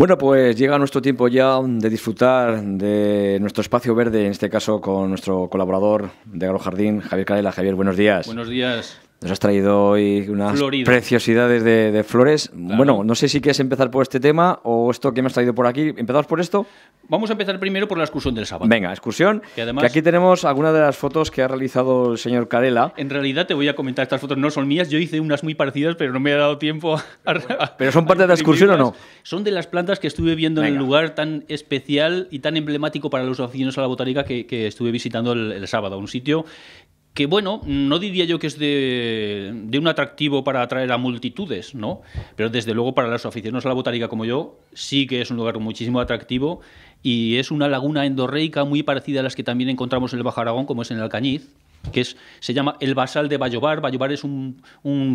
Bueno, pues llega nuestro tiempo ya de disfrutar de nuestro espacio verde, en este caso con nuestro colaborador de Galo Jardín, Javier Canela. Javier, buenos días. Buenos días. Nos has traído hoy unas preciosidades de, flores. Bueno, no sé si quieres empezar por este tema o esto que me has traído por aquí. ¿Empezamos por esto? Vamos a empezar primero por la excursión del sábado. Venga, excursión. Que, aquí tenemos algunas de las fotos que ha realizado el señor Carela. En realidad te voy a comentar, estas fotos no son mías. Yo hice unas muy parecidas, pero no me ha dado tiempo a... ¿Pero son parte de la excursión o no? Son de las plantas que estuve viendo en el lugar tan especial y tan emblemático para los aficionados a la botánica que, estuve visitando el sábado. Un sitio que bueno, no diría yo que es de, un atractivo para atraer a multitudes, ¿no? Pero desde luego para los aficionados a la botánica como yo, sí que es un lugar muchísimo atractivo y es una laguna endorreica muy parecida a las que también encontramos en el Bajo Aragón, como es en el Alcañiz, que es, se llama el Basal de Bayobar. Bayobar es un,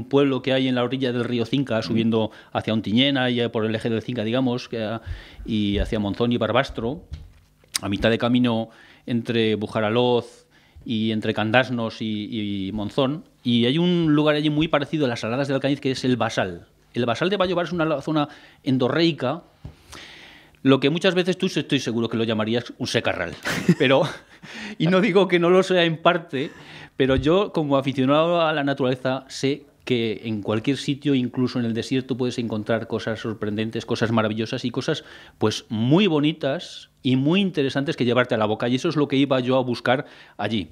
pueblo que hay en la orilla del río Cinca, mm. subiendo hacia Ontiñena y por el eje del Cinca, digamos, y hacia Monzón y Barbastro, a mitad de camino entre Bujaraloz y entre Candasnos y, Monzón. Y hay un lugar allí muy parecido a las Saladas de Alcaniz... que es el Basal. El Basal de Vallobar es una zona endorreica, lo que muchas veces tú estoy seguro que lo llamarías un secarral. Pero, y no digo que no lo sea en parte, pero yo como aficionado a la naturaleza sé que en cualquier sitio, incluso en el desierto, puedes encontrar cosas sorprendentes, cosas maravillosas y cosas pues muy bonitas y muy interesantes que llevarte a la boca. Y eso es lo que iba yo a buscar allí.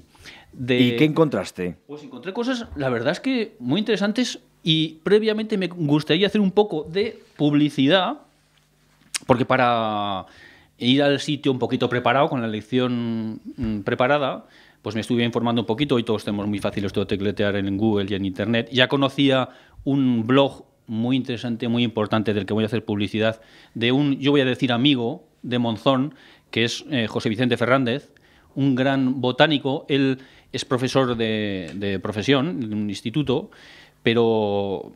¿Y qué encontraste? Pues encontré cosas, la verdad es que muy interesantes y previamente me gustaría hacer un poco de publicidad, porque para ir al sitio un poquito preparado, con la lección mm, preparada, pues me estuve informando un poquito, hoy todos tenemos muy fácil esto de tecletear en Google y en Internet. Ya conocía un blog muy interesante, muy importante, del que voy a hacer publicidad, de un, yo voy a decir amigo, de Monzón, que es eh, José Vicente Fernández, un gran botánico. Él es profesor de, profesión, en un instituto, pero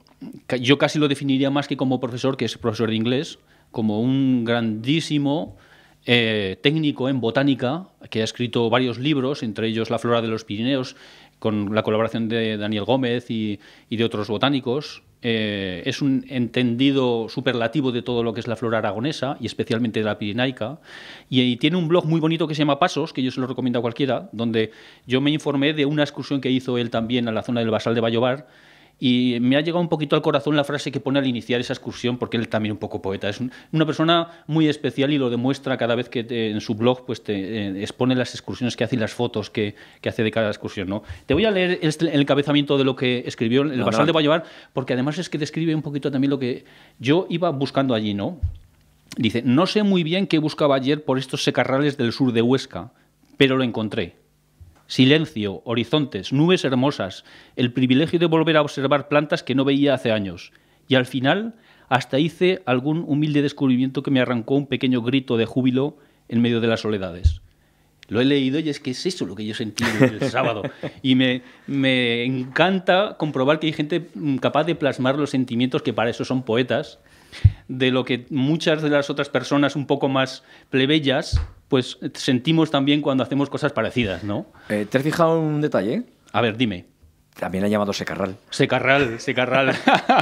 yo casi lo definiría más que como profesor, que es profesor de inglés, como un grandísimo eh, técnico en botánica, que ha escrito varios libros, entre ellos La flora de los Pirineos, con la colaboración de Daniel Gómez y de otros botánicos. Eh, es un entendido superlativo de todo lo que es la flora aragonesa y especialmente de la pirinaica. Y, y, tiene un blog muy bonito que se llama Pasos, que yo se lo recomiendo a cualquiera, donde yo me informé de una excursión que hizo él también a la zona del Basal de Vallobar y me ha llegado un poquito al corazón la frase que pone al iniciar esa excursión, porque él también es un poco poeta. Es una persona muy especial y lo demuestra cada vez que en su blog pues, te eh, expone las excursiones que hace y las fotos que, hace de cada excursión. ¿no? Te voy a leer este, el, encabezamiento de lo que escribió el Basal de llevar, porque además es que describe un poquito también lo que yo iba buscando allí, ¿no? Dice, no sé muy bien qué buscaba ayer por estos secarrales del sur de Huesca, pero lo encontré Silencio, horizontes, nubes hermosas, el privilegio de volver a observar plantas que no veía hace años. Y al final, hasta hice algún humilde descubrimiento que me arrancó un pequeño grito de júbilo en medio de las soledades. Lo he leído y es que es eso lo que yo sentí el sábado. Y me, me encanta comprobar que hay gente mm, capaz de plasmar los sentimientos, que para eso son poetas, de lo que muchas de las otras personas un poco más plebeyas pues sentimos también cuando hacemos cosas parecidas, ¿no? Eh, ¿Te has fijado en un detalle? A ver, dime. También ha llamado Secarral. Secarral, Secarral.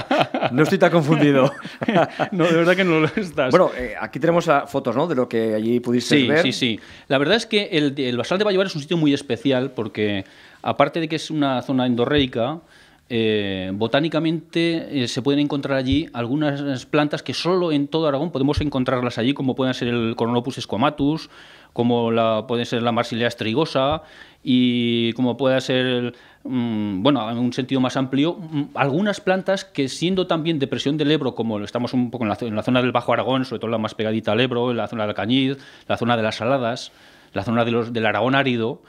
no estoy tan confundido. no, de verdad que no lo estás. Bueno, eh, aquí tenemos fotos, ¿no? De lo que allí pudiste ver. Sí, sí, sí. La verdad es que el, el Basal de Vallevar es un sitio muy especial porque, aparte de que es una zona endorreica, eh, botánicamente eh, se pueden encontrar allí algunas plantas que solo en todo Aragón podemos encontrarlas allí, como pueden ser el Coronopus squamatus, como la, puede ser la Marsilea estrigosa y como puede ser, mm, bueno, en un sentido más amplio, mm, algunas plantas que siendo también de presión del Ebro, como estamos un poco en la, zona del Bajo Aragón, sobre todo la más pegadita al Ebro, en la zona del Cañiz, la zona de las Saladas, la zona del Aragón árido,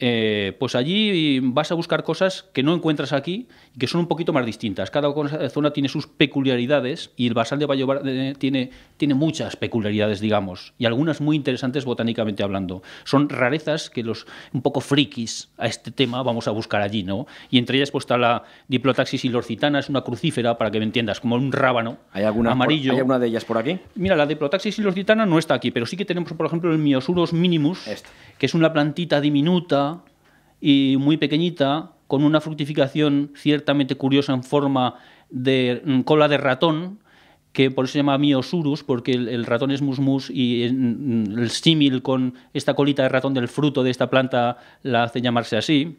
eh, pues allí vas a buscar cosas que no encuentras aquí y que son un poquito más distintas. Cada eh, zona tiene sus peculiaridades y el basal de Vallobar eh, tiene, tiene muchas peculiaridades, digamos, y algunas muy interesantes botánicamente hablando. Son rarezas que los un poco frikis a este tema vamos a buscar allí, ¿no? Y entre ellas pues está la Diplotaxis ilorcitana, es una crucífera, para que me entiendas, como un rábano amarillo. ¿Hay alguna de ellas por aquí? Mira, la Diplotaxis ilorcitana no está aquí, pero sí que tenemos, por ejemplo, el Miosurus minimus, que es una plantita diminuta y muy pequeñita, con una fructificación ciertamente curiosa en forma de mm, cola de ratón, que por eso se llama miosurus, porque el, ratón es musmus y mm, el, símil con esta colita de ratón del fruto de esta planta la hace llamarse así.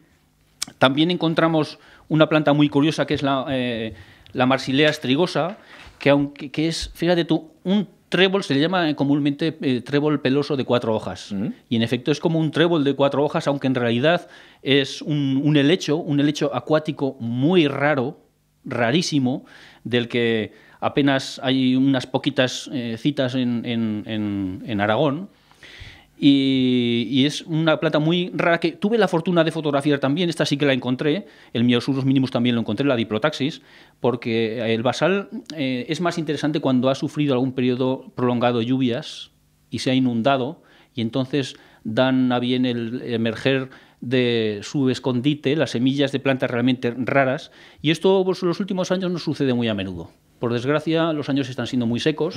También encontramos una planta muy curiosa que es la, eh, marsilea estrigosa, que, aunque, es, fíjate tú, un trébol se le llama eh, comúnmente eh, trébol peloso de cuatro hojas. Y en efecto es como un trébol de cuatro hojas, aunque en realidad es un, helecho, un helecho acuático muy raro, rarísimo, del que apenas hay unas poquitas eh, citas en Aragón. Y, es una planta muy rara que tuve la fortuna de fotografiar también, esta sí que la encontré, el Miosurus minimus también lo encontré, la Diplotaxis, porque el basal eh, es más interesante cuando ha sufrido algún periodo prolongado de lluvias y se ha inundado, y entonces dan a bien el emerger de su escondite las semillas de plantas realmente raras, y esto en pues, los últimos años no sucede muy a menudo. Por desgracia, los años están siendo muy secos.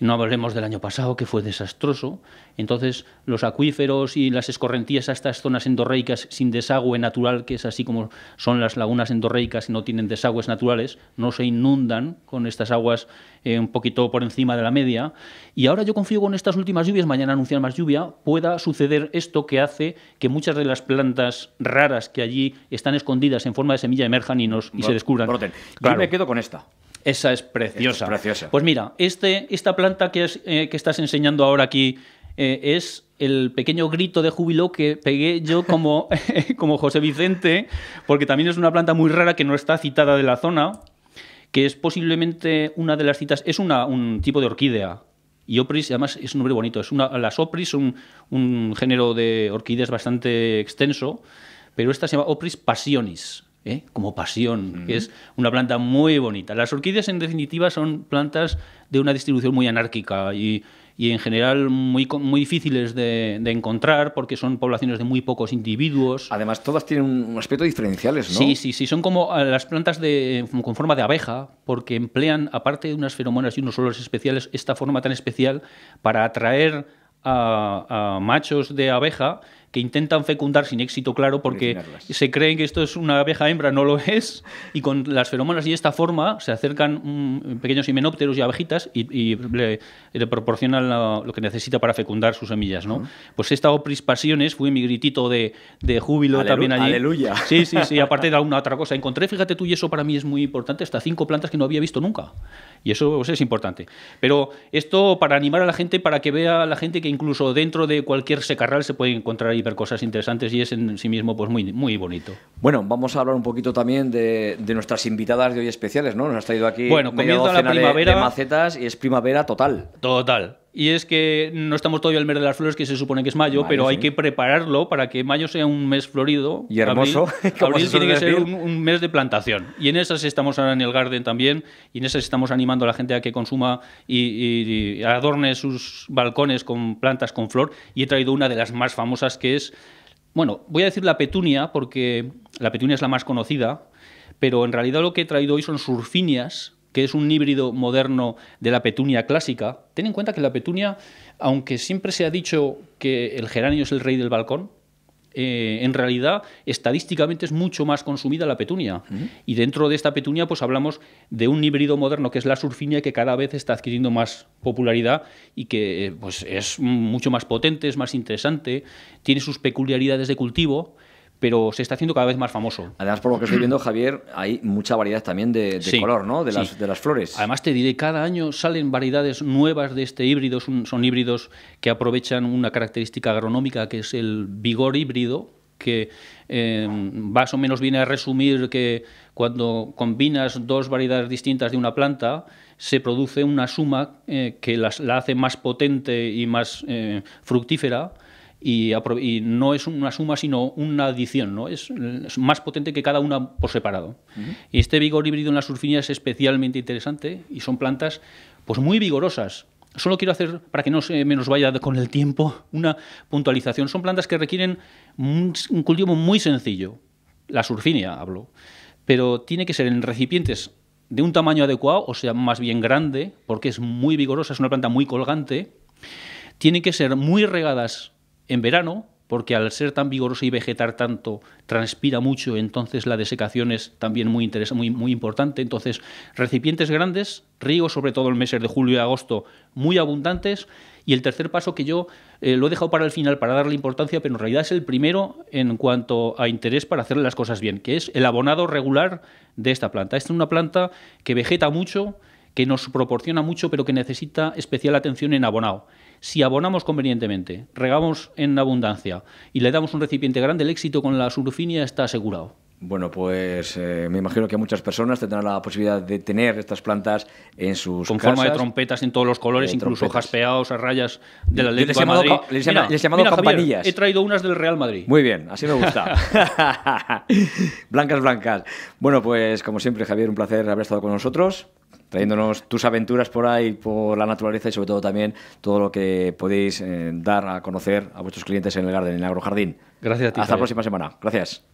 No hablemos del año pasado, que fue desastroso. Entonces, los acuíferos y las escorrentías a estas zonas endorreicas sin desagüe natural, que es así como son las lagunas endorreicas y no tienen desagües naturales, no se inundan con estas aguas eh, un poquito por encima de la media. Y ahora yo confío con estas últimas lluvias, mañana anuncian más lluvia, pueda suceder esto que hace que muchas de las plantas raras que allí están escondidas en forma de semilla emerjan y, se descubran. Yo me quedo con esta. Esa es preciosa. Pues mira, este, esta planta que, eh, estás enseñando ahora aquí eh, es el pequeño grito de júbilo que pegué yo como, como José Vicente, porque también es una planta muy rara que no está citada de la zona, que es posiblemente una de las citas, es una, un tipo de orquídea. Y Opris, además, es un nombre bonito. Es una, las Opris un, un género de orquídeas bastante extenso, pero esta se llama Opris passionis ¿eh? como pasión, que es una planta muy bonita. Las orquídeas, en definitiva, son plantas de una distribución muy anárquica y, en general muy, muy difíciles de, encontrar porque son poblaciones de muy pocos individuos. Además, todas tienen un aspecto diferencial, ¿no? Sí, sí, sí. Son como ah, las plantas con forma de abeja porque emplean, aparte de unas feromonas y unos olores especiales, esta forma tan especial para atraer a machos de abeja que intentan fecundar sin éxito, claro, porque se creen que esto es una abeja hembra, no lo es, y con las feromonas y esta forma se acercan mm, pequeños himenópteros y abejitas y, le, proporcionan lo, que necesita para fecundar sus semillas, ¿no? Pues he estado fue mi gritito de, de júbilo también allí. ¡Aleluya! Sí, sí, sí, aparte de alguna otra cosa. Encontré, fíjate tú, y eso para mí es muy importante, hasta cinco plantas que no había visto nunca. Y eso pues, es importante. Pero esto para animar a la gente, para que vea a la gente que incluso dentro de cualquier secarral se puede encontrar cosas interesantes y es en sí mismo pues muy, muy bonito. Bueno, vamos a hablar un poquito también de, nuestras invitadas de hoy especiales, ¿no? Nos has traído aquí bueno, comienza primavera, de, de macetas y es primavera total. Total, y es que no estamos todavía en el mes de las flores, que se supone que es mayo, pero hay que prepararlo para que mayo sea un mes florido. Y hermoso. Abril, tiene que ser un, mes de plantación. Y en esas estamos ahora en el Garden también, y en esas estamos animando a la gente a que consuma y adorne sus balcones con plantas con flor. Y he traído una de las más famosas que es, bueno, voy a decir la petunia, porque la petunia es la más conocida, pero en realidad lo que he traído hoy son surfinias, que es un híbrido moderno de la petunia clásica, ten en cuenta que la petunia, aunque siempre se ha dicho que el geranio es el rey del balcón, eh, en realidad estadísticamente es mucho más consumida la petunia. Y dentro de esta petunia, pues hablamos de un híbrido moderno que es la surfinia, que cada vez está adquiriendo más popularidad y que eh, pues, es mucho más potente, es más interesante, tiene sus peculiaridades de cultivo pero se está haciendo cada vez más famoso. Además, por lo que estoy viendo, Javier, hay mucha variedad también de, color, ¿no? De, las, flores. Además, te diré, cada año salen variedades nuevas de este híbrido. Son, híbridos que aprovechan una característica agronómica que es el vigor híbrido, que eh, más o menos viene a resumir que cuando combinas dos variedades distintas de una planta, se produce una suma eh, que la hace más potente y más eh, fructífera y, no es una suma, sino una adición, ¿no? es, más potente que cada una por separado. Y este vigor híbrido en la surfinia es especialmente interesante y son plantas pues, muy vigorosas. Solo quiero hacer, para que no se menos vaya con el tiempo, una puntualización. Son plantas que requieren un, cultivo muy sencillo, la surfinia hablo, pero tiene que ser en recipientes de un tamaño adecuado, o sea, más bien grande, porque es muy vigorosa, es una planta muy colgante. Tiene que ser muy regadas en verano, porque al ser tan vigoroso y vegetar tanto, transpira mucho, entonces la desecación es también muy, muy, muy importante. Entonces, recipientes grandes, riego sobre todo en meses de julio y agosto, muy abundantes. Y el tercer paso que yo eh, lo he dejado para el final para darle importancia, pero en realidad es el primero en cuanto a interés para hacer las cosas bien, que es el abonado regular de esta planta. Esta es una planta que vegeta mucho, que nos proporciona mucho, pero que necesita especial atención en abonado. Si abonamos convenientemente, regamos en abundancia y le damos un recipiente grande, el éxito con la surfinia está asegurado. Bueno, pues eh, me imagino que muchas personas tendrán la posibilidad de tener estas plantas en sus casas. Con forma de trompetas en todos los colores, incluso jaspeados a rayas de la Atlético les he llamado, les he traído unas del Real Madrid. Muy bien, así me gusta. blancas, blancas. Bueno, pues como siempre, Javier, un placer haber estado con nosotros trayéndonos tus aventuras por ahí, por la naturaleza y sobre todo también todo lo que podéis eh, dar a conocer a vuestros clientes en el Garden, en el Agrojardín. Gracias a ti. Hasta la próxima semana. Gracias.